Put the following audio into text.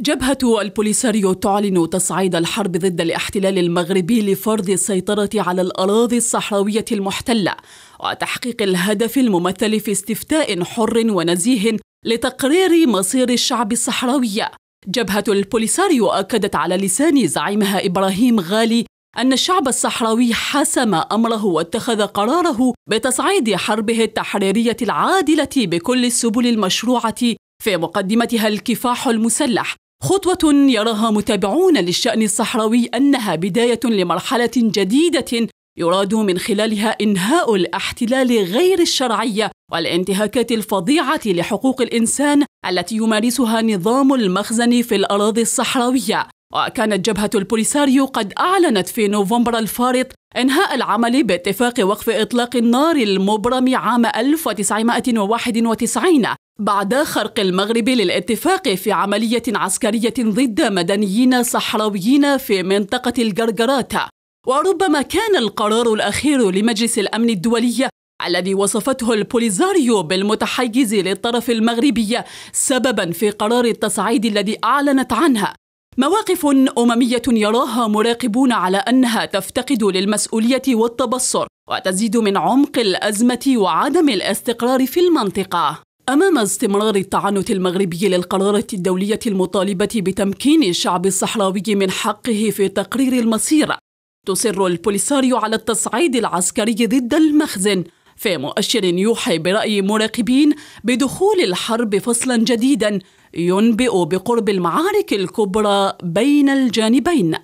جبهة البوليساريو تعلن تصعيد الحرب ضد الاحتلال المغربي لفرض السيطرة على الأراضي الصحراوية المحتلة وتحقيق الهدف الممثل في استفتاء حر ونزيه لتقرير مصير الشعب الصحراوي جبهة البوليساريو أكدت على لسان زعيمها إبراهيم غالي أن الشعب الصحراوي حسم أمره واتخذ قراره بتصعيد حربه التحريرية العادلة بكل السبل المشروعة في مقدمتها الكفاح المسلح خطوة يراها متابعون للشأن الصحراوي أنها بداية لمرحلة جديدة يراد من خلالها إنهاء الاحتلال غير الشرعي والانتهاكات الفظيعة لحقوق الإنسان التي يمارسها نظام المخزن في الأراضي الصحراوية وكانت جبهة البوليساريو قد أعلنت في نوفمبر الفارط إنهاء العمل باتفاق وقف إطلاق النار المبرم عام 1991 بعد خرق المغرب للاتفاق في عملية عسكرية ضد مدنيين صحراويين في منطقة الجرجرات وربما كان القرار الأخير لمجلس الأمن الدولي الذي وصفته البوليزاريو بالمتحيز للطرف المغربي سببا في قرار التصعيد الذي أعلنت عنه مواقف أممية يراها مراقبون على أنها تفتقد للمسؤولية والتبصر وتزيد من عمق الأزمة وعدم الاستقرار في المنطقة أمام استمرار التعنت المغربي للقرارة الدولية المطالبة بتمكين الشعب الصحراوي من حقه في تقرير المصير تصر البوليساريو على التصعيد العسكري ضد المخزن في مؤشر يوحي برأي مراقبين بدخول الحرب فصلا جديدا ينبئ بقرب المعارك الكبرى بين الجانبين